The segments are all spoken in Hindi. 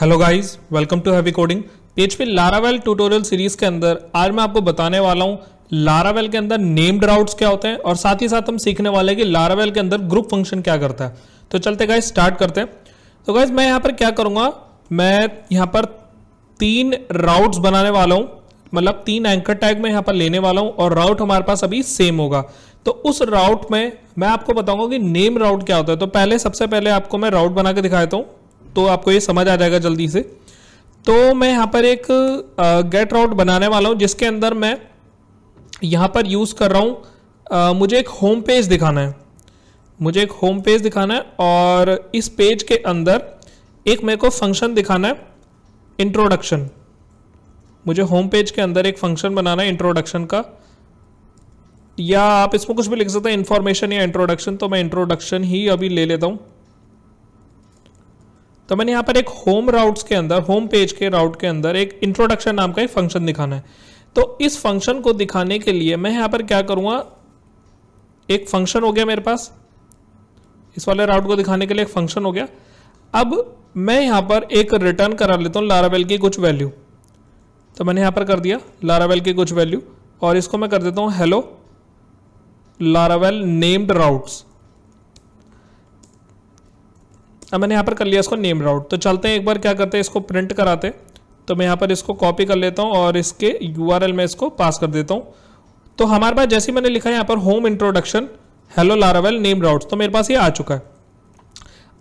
hello guys welcome to heavy coding page पे लारावेल ट्यूटोरियल सीरीज के अंदर आज मैं आपको बताने वाला हूँ लारावेल के अंदर नेम्ड राउट्स क्या होते हैं और साथ ही साथ हम सीखने वाले हैं कि लारावेल के अंदर ग्रुप फंक्शन क्या करता है तो चलते गाइस स्टार्ट करते हैं तो गाइज मैं यहाँ पर क्या करूँगा मैं यहाँ पर तीन राउट्स बनाने वाला हूँ मतलब तीन एंकर टैग में यहाँ पर लेने वाला हूँ और राउट हमारे पास अभी सेम होगा तो उस राउट में मैं आपको बताऊंगा कि नेम राउट क्या होता है तो पहले सबसे पहले आपको मैं राउट बना के दिखाता हूँ तो आपको ये समझ आ जाएगा जल्दी से तो मैं यहाँ पर एक गेट राउट बनाने वाला हूँ जिसके अंदर मैं यहाँ पर यूज़ कर रहा हूँ मुझे एक होम पेज दिखाना है मुझे एक होम पेज दिखाना है और इस पेज के अंदर एक मेरे को फंक्शन दिखाना है इंट्रोडक्शन मुझे होम पेज के अंदर एक फंक्शन बनाना है इंट्रोडक्शन का या आप इसमें कुछ भी लिख सकते हैं इन्फॉर्मेशन या इंट्रोडक्शन तो मैं इंट्रोडक्शन ही अभी ले लेता हूँ तो मैंने यहाँ पर एक होम राउट्स के अंदर होम पेज के राउट के अंदर एक इंट्रोडक्शन नाम का एक फंक्शन दिखाना है तो इस फंक्शन को दिखाने के लिए मैं यहाँ पर क्या करूँगा एक फंक्शन हो गया मेरे पास इस वाले राउट को दिखाने के लिए एक फंक्शन हो गया अब मैं यहाँ पर एक रिटर्न करा लेता हूँ लारावेल की कुछ वैल्यू तो मैंने यहाँ पर कर दिया लारावेल की कुछ वैल्यू और इसको मैं कर देता हूँ हेलो लारावेल नेम्ड राउट्स अब मैंने यहाँ पर कर लिया इसको नेम राउट तो चलते हैं एक बार क्या करते हैं इसको प्रिंट कराते तो मैं यहाँ पर इसको कॉपी कर लेता हूँ और इसके यू में इसको पास कर देता हूँ तो हमारे पास जैसे मैंने लिखा है यहाँ पर home introduction hello Laravel name route तो मेरे पास ये आ चुका है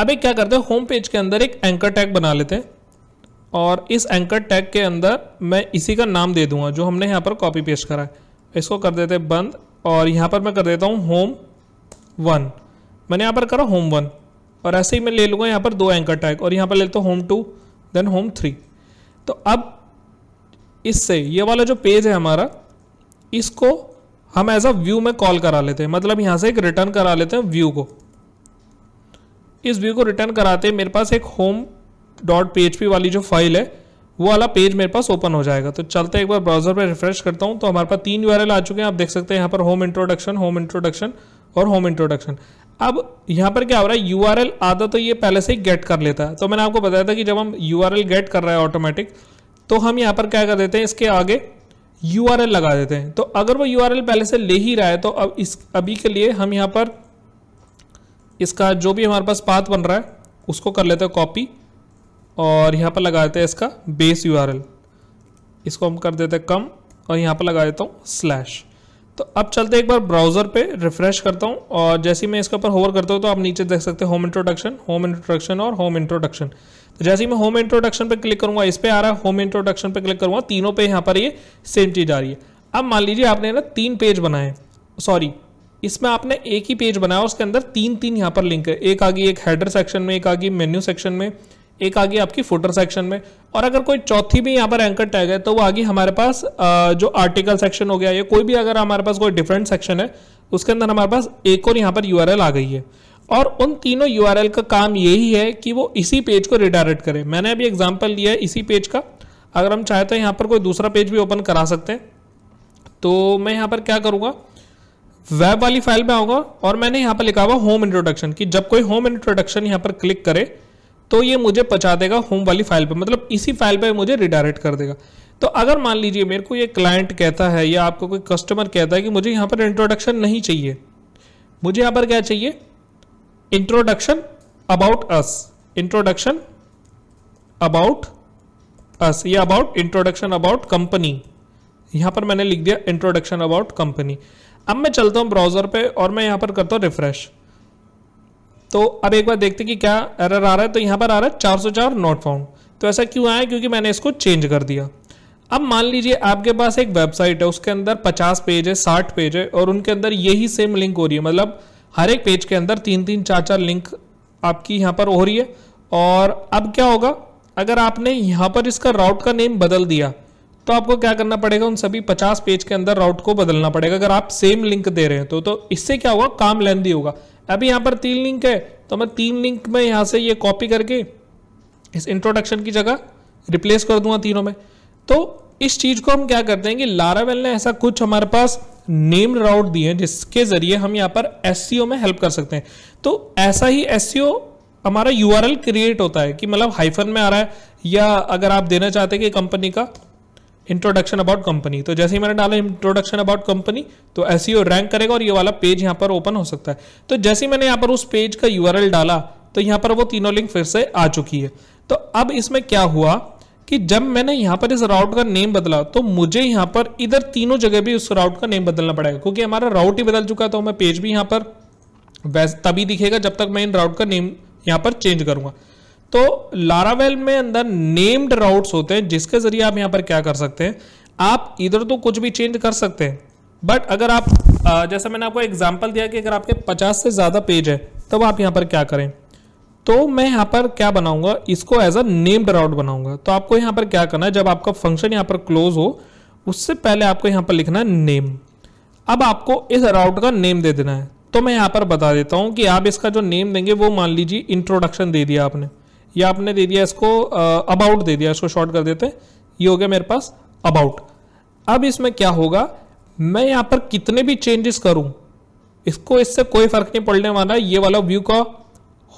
अब एक क्या करते हैं होम पेज के अंदर एक एंकर टैग बना लेते हैं और इस एंकर टैग के अंदर मैं इसी का नाम दे दूंगा जो हमने यहाँ पर कॉपी पेस्ट करा है इसको कर देते हैं बंद और यहाँ पर मैं कर देता हूँ होम वन मैंने यहाँ पर करा होम वन और ऐसे ही मैं ले लूँगा यहाँ पर दो एंकर टैग और यहाँ पर ले लेता हूँ home two then home three तो अब इससे ये वाला जो पेज है हमारा इसको हम एज अ व्यू में कॉल करा लेते हैं मतलब यहाँ से एक रिटर्न करा लेते हैं व्यू को इस व्यू को रिटर्न कराते मेरे पास एक होम डॉट पी वाली जो फाइल है वो वाला पेज मेरे पास ओपन हो जाएगा तो चलते एक बार ब्राउजर पर रिफ्रेश करता हूँ तो हमारे पास तीन यू आ चुके हैं आप देख सकते हैं यहाँ पर होम इंट्रोडक्शन होम इंट्रोडक्शन और होम इंट्रोडक्शन अब यहाँ पर क्या हो रहा है यू आर एल आधा तो ये पहले से ही गेट कर लेता है तो मैंने आपको बताया था कि जब हम यू आर एल गेट कर रहा है ऑटोमेटिक तो हम यहाँ पर क्या कर देते हैं इसके आगे यू आर एल लगा देते हैं तो अगर वो यू आर एल पहले से ले ही रहा है तो अब इस अभी के लिए हम यहाँ पर इसका जो भी हमारे पास पाथ बन रहा है उसको कर लेते हैं कॉपी और यहाँ पर लगा देते हैं इसका बेस यू आर एल इसको हम कर देते हैं कम और यहाँ पर लगा देता हूँ स्लैश तो अब चलते एक बार ब्राउज़र पे रिफ्रेश करता हूँ और जैसे ही मैं इसके ऊपर होवर करता हूँ तो आप नीचे देख सकते हैं होम इंट्रोडक्शन होम इंट्रोडक्शन और होम इंट्रोडक्शन तो जैसे ही मैं होम इंट्रोडक्शन पे क्लिक करूँगा इस पर आ रहा है होम इंट्रोडक्शन पे क्लिक करूँगा तीनों पे यहाँ पर ये सेम चीज़ आ रही है अब मान लीजिए आपने ना तीन पेज बनाए सॉरी इसमें आपने एक ही पेज बनाया उसके अंदर तीन तीन यहाँ पर लिंक है एक आ गई एक हेडर सेक्शन में एक आ गई मेन्यू सेक्शन में एक आ गई आपकी फुटर सेक्शन में और अगर कोई चौथी भी यहाँ पर एंकर टैग है तो वो आगे हमारे पास जो आर्टिकल सेक्शन हो गया या कोई भी अगर हमारे पास कोई डिफरेंट सेक्शन है उसके अंदर हमारे पास एक और यहाँ पर यू आ गई है और उन तीनों यू का काम यही है कि वो इसी पेज को रिडायरेक्ट करे मैंने अभी एग्जाम्पल लिया है इसी पेज का अगर हम चाहे तो यहाँ पर कोई दूसरा पेज भी ओपन करा सकते हैं तो मैं यहाँ पर क्या करूँगा वेब वाली फाइल में आऊँगा और मैंने यहाँ पर लिखा हुआ होम इंट्रोडक्शन कि जब कोई होम इंट्रोडक्शन यहाँ पर क्लिक करे तो ये मुझे पहुँचा देगा होम वाली फाइल पर मतलब इसी फाइल पर मुझे रिडायरेक्ट कर देगा तो अगर मान लीजिए मेरे को ये क्लाइंट कहता है या आपको कोई कस्टमर कहता है कि मुझे यहाँ पर इंट्रोडक्शन नहीं चाहिए मुझे यहाँ पर क्या चाहिए introduction about us introduction about us या अबाउट इंट्रोडक्शन अबाउट कंपनी यहाँ पर मैंने लिख दिया इंट्रोडक्शन अबाउट कंपनी अब मैं चलता हूँ ब्राउजर पे और मैं यहाँ पर करता हूँ रिफ्रेश तो अब एक बार देखते कि क्या एरर आ रहा है तो यहाँ पर आ रहा है चार सौ चार नॉट फाउंड तो ऐसा क्यों आया क्योंकि मैंने इसको चेंज कर दिया अब मान लीजिए आपके पास एक वेबसाइट है उसके अंदर 50 पेज है 60 पेज है और उनके अंदर यही सेम लिंक हो रही है मतलब हर एक पेज के अंदर तीन तीन चार चार लिंक आपकी यहाँ पर हो रही है और अब क्या होगा अगर आपने यहाँ पर इसका राउट का नेम बदल दिया तो आपको क्या करना पड़ेगा उन सभी 50 पेज के अंदर राउट को बदलना पड़ेगा अगर आप सेम लिंक दे रहे हैं तो तो इससे क्या होगा काम लेंदी होगा अभी यहाँ पर तीन लिंक है तो मैं तीन लिंक में यहाँ से ये कॉपी करके इस इंट्रोडक्शन की जगह रिप्लेस कर दूंगा तीनों में तो इस चीज़ को हम क्या करते हैं कि लारावेल ने ऐसा कुछ हमारे पास नेम राउट दिए हैं जिसके ज़रिए हम यहाँ पर एस में हेल्प कर सकते हैं तो ऐसा ही एस हमारा यू क्रिएट होता है कि मतलब हाइफन में आ रहा है या अगर आप देना चाहते हैं कि कंपनी का इंट्रोडक्शन अबाउट कंपनी तो जैसे ही मैंने डाला इंट्रोडक्शन अबाउट कंपनी तो एस रैंक e करेगा और ये वाला पेज यहाँ पर ओपन हो सकता है तो जैसे ही मैंने यहाँ पर उस पेज का यू डाला तो यहाँ पर वो तीनों लिंक फिर से आ चुकी है तो अब इसमें क्या हुआ कि जब मैंने यहाँ पर इस राउट का नेम बदला तो मुझे यहाँ पर इधर तीनों जगह भी उस राउट का नेम बदलना पड़ेगा क्योंकि हमारा राउट ही बदल चुका है तो हमें पेज भी यहाँ पर तभी दिखेगा जब तक मैं इन राउट का नेम यहाँ पर चेंज करूंगा तो लारावेल में अंदर नेम्ड राउट्स होते हैं जिसके जरिए आप यहां पर क्या कर सकते हैं आप इधर तो कुछ भी चेंज कर सकते हैं बट अगर आप जैसा मैंने आपको एग्जाम्पल दिया कि अगर आपके पचास से ज़्यादा पेज है तब तो आप यहां पर क्या करें तो मैं यहाँ पर क्या बनाऊंगा इसको एज अ नेम्ड राउट बनाऊंगा तो आपको यहां पर क्या करना है जब आपका फंक्शन यहाँ पर क्लोज हो उससे पहले आपको यहां पर लिखना है नेम अब आपको इस राउट का नेम दे देना है तो मैं यहां पर बता देता हूँ कि आप इसका जो नेम देंगे वो मान लीजिए इंट्रोडक्शन दे दिया आपने या आपने दे दिया इसको अबाउट दे दिया इसको शॉर्ट कर देते हैं ये हो गया मेरे पास अबाउट अब इसमें क्या होगा मैं यहां पर कितने भी चेंजेस करूं इसको इससे कोई फर्क नहीं पड़ने वाला ये वाला व्यू का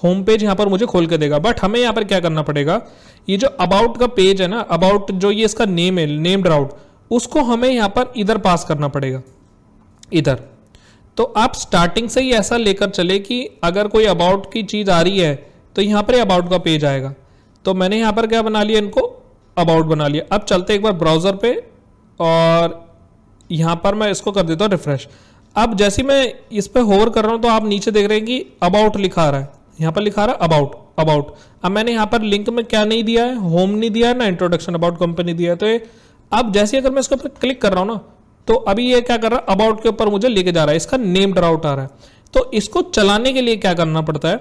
होम पेज यहां पर मुझे खोल के देगा बट हमें यहाँ पर क्या करना पड़ेगा ये जो अबाउट का पेज है ना अबाउट जो ये इसका नेम है नेम ड्राउट उसको हमें यहां पर इधर पास करना पड़ेगा इधर तो आप स्टार्टिंग से ही ऐसा लेकर चले कि अगर कोई अबाउट की चीज़ आ रही है तो यहाँ पर अबाउट का पेज आएगा तो मैंने यहाँ पर क्या बना लिया इनको अबाउट बना लिया अब चलते एक बार ब्राउज़र पे और यहाँ पर मैं इसको कर देता हूँ रिफ्रेश अब जैसे मैं इस पर होवर कर रहा हूँ तो आप नीचे देख रहे हैं कि अबाउट लिखा रहा है यहाँ पर लिखा रहा है अबाउट अबाउट अब मैंने यहाँ पर लिंक में क्या नहीं दिया है होम नहीं दिया है ना इंट्रोडक्शन अबाउट कंपनी दिया है तो ये अब जैसे अगर मैं इसके ऊपर क्लिक कर रहा हूँ ना तो अभी ये क्या कर रहा है अबाउट के ऊपर मुझे लेके जा रहा है इसका नेम ड्राउट आ रहा है तो इसको चलाने के लिए क्या करना पड़ता है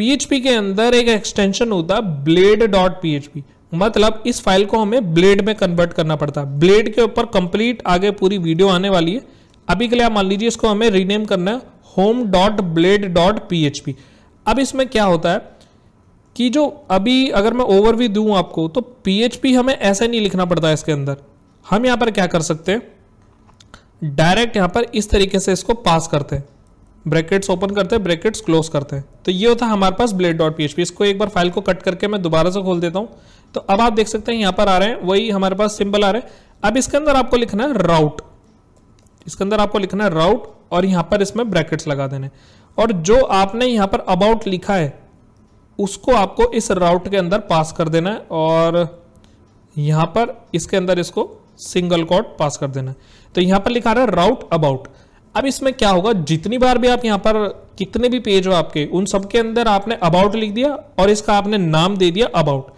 पीएचपी के अंदर एक एक्सटेंशन होता है ब्लेड डॉट पीएचपी मतलब इस फाइल को हमें ब्लेड में कन्वर्ट करना पड़ता है ब्लेड के ऊपर कंप्लीट आगे पूरी वीडियो आने वाली है अभी के लिए आप मान लीजिए इसको हमें रीनेम करना है home dot blade dot P अब इसमें क्या होता है कि जो अभी अगर मैं ओवर भी दूं आपको तो पी हमें ऐसे नहीं लिखना पड़ता इसके अंदर हम यहाँ पर क्या कर सकते हैं डायरेक्ट यहाँ पर इस तरीके से इसको पास करते हैं ब्रैकेट्स ओपन करते हैं ब्रैकेट्स क्लोज करते हैं तो ये होता है हमारे पास ब्लेड डॉट पी इसको एक बार फाइल को कट करके मैं दोबारा से खोल देता हूँ तो अब आप देख सकते हैं यहाँ पर आ रहे हैं वही हमारे पास सिंबल आ रहे हैं अब इसके अंदर आपको लिखना है राउट इसके अंदर आपको लिखना है राउट और यहाँ पर इसमें ब्रैकेट्स लगा देने और जो आपने यहाँ पर अबाउट लिखा है उसको आपको इस राउट के अंदर पास कर देना है और यहाँ पर इसके अंदर इसको सिंगल कॉट पास कर देना है तो यहाँ पर लिखा रहा है राउट अबाउट अब इसमें क्या होगा जितनी बार भी आप यहाँ पर कितने भी पेज हो आपके उन सबके अंदर आपने अबाउट लिख दिया और इसका आपने नाम दे दिया अबाउट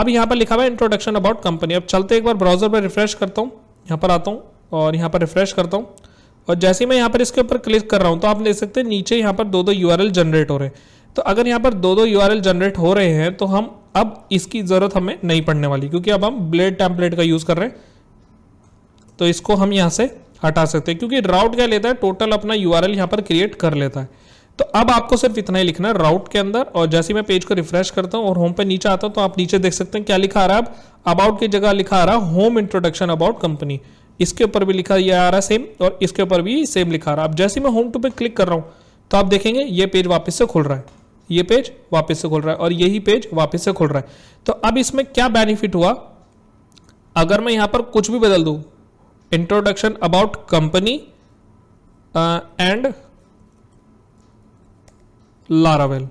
अब यहाँ पर लिखा हुआ है इंट्रोडक्शन अबाउट कंपनी अब चलते एक बार ब्राउजर पर रिफ्रेश करता हूँ यहाँ पर आता हूँ और यहाँ पर रिफ्रेश करता हूँ और जैसे ही मैं यहाँ पर इसके ऊपर क्लिक कर रहा हूँ तो आप देख सकते हैं नीचे यहाँ पर दो दो यू जनरेट हो रहे हैं तो अगर यहाँ पर दो दो यू जनरेट हो रहे हैं तो हम अब इसकी ज़रूरत हमें नहीं पड़ने वाली क्योंकि अब हम ब्लेड टैंपलेट का यूज़ कर रहे हैं तो इसको हम यहाँ से हटा सकते हैं क्योंकि राउट क्या लेता है टोटल अपना यू आर पर क्रिएट कर लेता है तो अब आपको सिर्फ इतना ही लिखना है राउट के अंदर और जैसे मैं पेज को रिफ्रेश करता हूँ और होम पे नीचे आता हूँ तो आप नीचे देख सकते हैं क्या लिखा आ रहा है अब अबाउट की जगह लिखा आ रहा है होम इंट्रोडक्शन अबाउट कंपनी इसके ऊपर भी लिखा ये आ रहा है सेम और इसके ऊपर भी सेम लिखा आ रहा है अब जैसे मैं होम टू पे क्लिक कर रहा हूँ तो आप देखेंगे ये पेज वापस से खुल रहा है ये पेज वापस से खुल रहा है और यही पेज वापस से खुल रहा है तो अब इसमें क्या बेनिफिट हुआ अगर मैं यहाँ पर कुछ भी बदल दू introduction about company and Laravel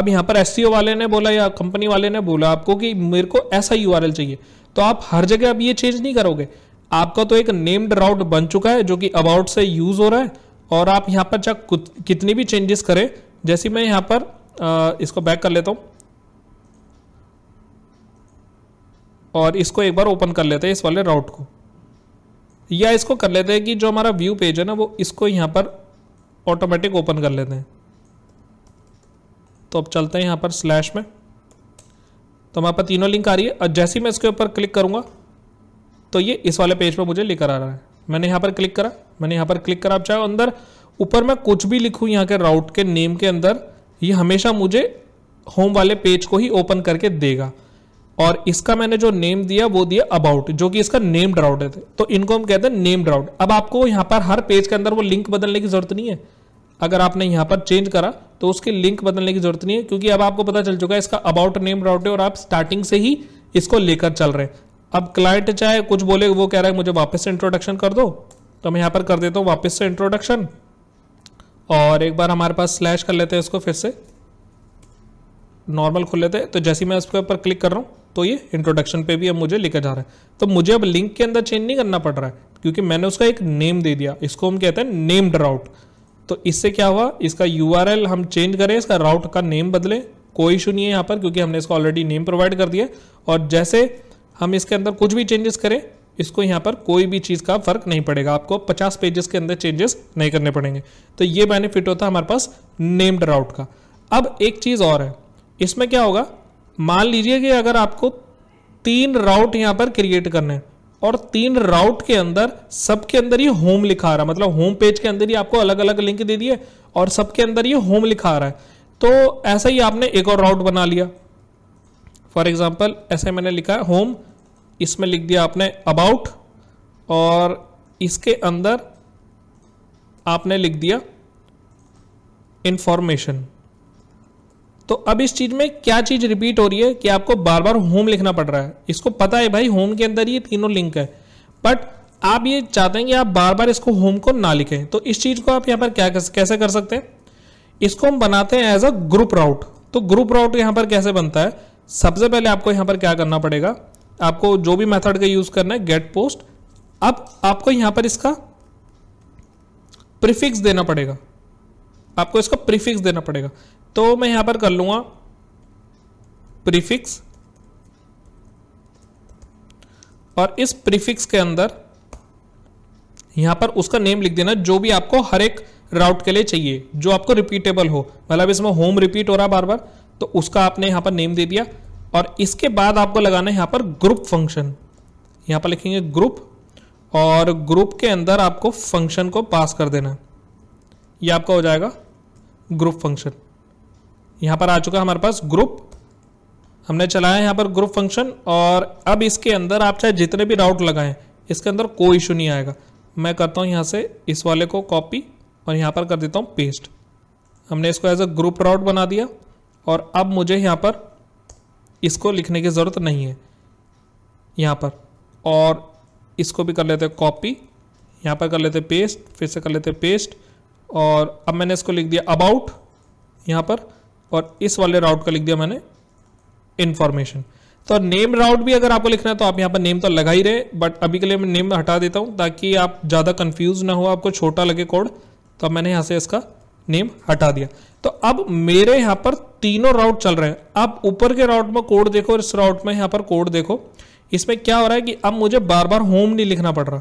अब यहां पर एस वाले ने बोला या कंपनी वाले ने बोला आपको कि मेरे को ऐसा यू चाहिए तो आप हर जगह अब ये चेंज नहीं करोगे आपका तो एक नेम्ड राउट बन चुका है जो कि अबाउट से यूज हो रहा है और आप यहां पर चाहे कितनी भी चेंजेस करें जैसे मैं यहां पर आ, इसको बैक कर लेता हूं और इसको एक बार ओपन कर लेते हैं इस वाले राउट को या इसको कर लेते हैं कि जो हमारा व्यू पेज है ना वो इसको यहाँ पर ऑटोमेटिक ओपन कर लेते हैं तो अब चलते हैं यहाँ पर स्लैश में तो हमारे पास तीनों लिंक आ रही है और जैसे ही मैं इसके ऊपर क्लिक करूँगा तो ये इस वाले पेज पर मुझे लेकर आ रहा है मैंने यहाँ पर क्लिक करा मैंने यहाँ पर क्लिक करा आप चाहे अंदर ऊपर मैं कुछ भी लिखूँ यहाँ के राउट के नेम के अंदर ये हमेशा मुझे होम वाले पेज को ही ओपन करके देगा और इसका मैंने जो नेम दिया वो दिया अबाउट जो कि इसका नेम ड्राउट है तो इनको हम कहते हैं नेम ड्राउट अब आपको यहाँ पर हर पेज के अंदर वो लिंक बदलने की जरूरत नहीं है अगर आपने यहाँ पर चेंज करा तो उसके लिंक बदलने की जरूरत नहीं है क्योंकि अब आपको पता चल चुका है इसका अबाउट नेम ड्राउट है और आप स्टार्टिंग से ही इसको लेकर चल रहे हैं अब क्लाइंट चाहे कुछ बोले वो कह रहा है मुझे वापस से इंट्रोडक्शन कर दो तो मैं यहाँ पर कर देता हूँ वापस से इंट्रोडक्शन और एक बार हमारे पास स्लैश कर लेते हैं इसको फिर से नॉर्मल खोल लेते हैं तो जैसे मैं उसके ऊपर क्लिक कर रहा हूँ तो ये इंट्रोडक्शन पे भी अब मुझे लिखा जा रहा है तो मुझे अब लिंक के अंदर चेंज नहीं करना पड़ रहा है क्योंकि मैंने उसका एक नेम दे दिया इसको हम कहते हैं नेम राउट तो इससे क्या हुआ इसका यू हम चेंज करें इसका राउट का नेम बदलें कोई इशू नहीं है यहाँ पर क्योंकि हमने इसका ऑलरेडी नेम प्रोवाइड कर दिया और जैसे हम इसके अंदर कुछ भी चेंजेस करें इसको यहाँ पर कोई भी चीज़ का फर्क नहीं पड़ेगा आपको 50 पेजेस के अंदर चेंजेस नहीं करने पड़ेंगे तो ये बेनिफिट होता है हमारे पास नेम्ड राउट का अब एक चीज़ और है इसमें क्या होगा मान लीजिए कि अगर आपको तीन राउट यहां पर क्रिएट करने हैं और तीन राउट के अंदर सबके अंदर ये होम लिखा रहा है मतलब होम पेज के अंदर ही आपको अलग अलग लिंक दे दिए और सबके अंदर ये होम लिखा रहा है तो ऐसा ही आपने एक और राउट बना लिया फॉर एग्जाम्पल ऐसे मैंने लिखा है होम इसमें लिख दिया आपने अबाउट और इसके अंदर आपने लिख दिया इंफॉर्मेशन तो अब इस चीज में क्या चीज रिपीट हो रही है कि आपको बार बार होम लिखना पड़ रहा है इसको पता है भाई होम के अंदर ये तीनों लिंक है बट आप ये चाहते हैं कि आप बार बार इसको होम को ना लिखें तो इस चीज को आप यहां पर क्या कैसे कर सकते हैं इसको हम बनाते हैं एज अ ग्रुप राउट तो ग्रुप राउट यहां पर कैसे बनता है सबसे पहले आपको यहां पर क्या करना पड़ेगा आपको जो भी मेथड का यूज करना है गेट पोस्ट अब आपको यहां पर इसका प्रीफिक्स देना पड़ेगा आपको इसका प्रीफिक्स देना पड़ेगा तो मैं यहां पर कर लूंगा प्रीफिक्स और इस प्रीफिक्स के अंदर यहां पर उसका नेम लिख देना जो भी आपको हर एक राउट के लिए चाहिए जो आपको रिपीटेबल हो मतलब इसमें होम रिपीट हो रहा बार बार तो उसका आपने यहां पर नेम दे दिया और इसके बाद आपको लगाना है यहां पर ग्रुप फंक्शन यहां पर लिखेंगे ग्रुप और ग्रुप के अंदर आपको फंक्शन को पास कर देना ये आपका हो जाएगा ग्रुप फंक्शन यहाँ पर आ चुका हमारे पास ग्रुप हमने चलाया यहाँ पर ग्रुप फंक्शन और अब इसके अंदर आप चाहे जितने भी राउट लगाएं इसके अंदर कोई इशू नहीं आएगा मैं करता हूँ यहाँ से इस वाले को कॉपी और यहाँ पर कर देता हूँ पेस्ट हमने इसको एज अ ग्रुप राउट बना दिया और अब मुझे यहाँ पर इसको लिखने की ज़रूरत नहीं है यहाँ पर और इसको भी कर लेते कॉपी यहाँ पर कर लेते पेस्ट फिर से कर लेते पेस्ट और अब मैंने इसको लिख दिया अबाउट यहाँ पर और इस वाले राउट का लिख दिया मैंने इंफॉर्मेशन तो नेम राउट भी अगर आपको लिखना है तो आप यहाँ पर नेम तो लगा ही रहे बट अभी के लिए मैं नेम हटा देता हूँ ताकि आप ज़्यादा कंफ्यूज ना हो आपको छोटा लगे कोड तो मैंने यहाँ से इसका नेम हटा दिया तो अब मेरे यहाँ पर तीनों राउट चल रहे हैं आप ऊपर के राउट में कोड देखो इस राउट में यहाँ पर कोड देखो इसमें क्या हो रहा है कि अब मुझे बार बार होम नहीं लिखना पड़ रहा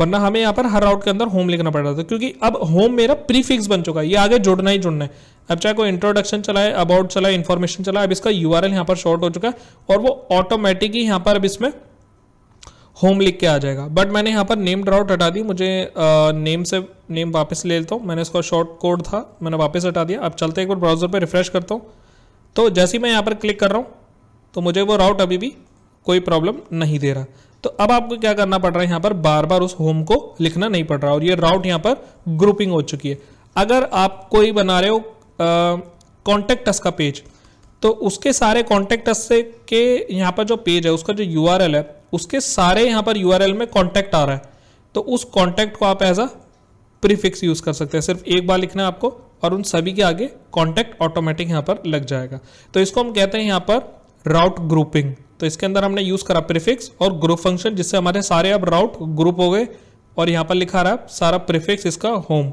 वरना हमें यहाँ पर हर राउट के अंदर होम लिखना पड़ रहा था क्योंकि अब होम मेरा प्रीफिक्स बन चुका है ये आगे जुड़ना ही जुड़ना है अब चाहे कोई इंट्रोडक्शन चलाए अबाउट चलाए इन्फॉर्मेशन चलाए अब इसका यू आर एल यहाँ पर शॉर्ट हो चुका है और वो ऑटोमेटिक ही यहाँ पर अब इसमें होम लिख के आ जाएगा बट मैंने यहाँ पर नेम ड्राउट हटा दी मुझे नेम से नेम वापस ले लेता हूँ मैंने इसका शॉर्ट कोड था मैंने वापस हटा दिया अब चलते एक बार ब्राउजर पर रिफ्रेश करता हूँ तो जैसे ही मैं यहाँ पर क्लिक कर रहा हूँ तो मुझे वो राउट अभी भी कोई प्रॉब्लम नहीं दे रहा तो अब आपको क्या करना पड़ रहा है यहाँ पर बार बार उस होम को लिखना नहीं पड़ रहा और ये राउट यहाँ पर ग्रुपिंग हो चुकी है अगर आप कोई बना रहे हो कॉन्टेक्ट अस का पेज तो उसके सारे कॉन्टेक्ट अस से के यहाँ पर जो पेज है उसका जो यू है उसके सारे यहाँ पर यू में कॉन्टैक्ट आ रहा है तो उस कॉन्टैक्ट को आप एज अ प्रीफिक्स यूज़ कर सकते हैं सिर्फ एक बार लिखना है आपको और उन सभी के आगे कॉन्टैक्ट ऑटोमेटिक यहाँ पर लग जाएगा तो इसको हम कहते हैं यहाँ पर राउट ग्रुपिंग तो इसके अंदर हमने यूज़ करा प्रीफिक्स और ग्रुप फंक्शन जिससे हमारे सारे अब राउट ग्रुप हो गए और यहाँ पर लिखा रहा है सारा प्रीफिक्स इसका होम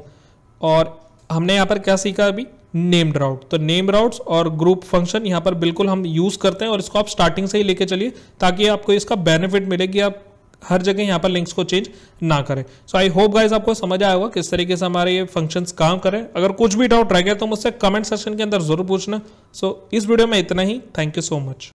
और हमने यहाँ पर क्या सीखा अभी नेम्ड राउट तो नेम राउट्स और ग्रुप फंक्शन यहाँ पर बिल्कुल हम यूज करते हैं और इसको आप स्टार्टिंग से ही लेके चलिए ताकि आपको इसका बेनिफिट मिले कि आप हर जगह यहाँ पर लिंक्स को चेंज ना करें सो आई होप गाइज आपको समझ आया होगा किस तरीके से हमारे ये फंक्शंस काम करें अगर कुछ भी डाउट रह गया तो मुझसे कमेंट सेक्शन के अंदर जरूर पूछना सो so, इस वीडियो में इतना ही थैंक यू सो मच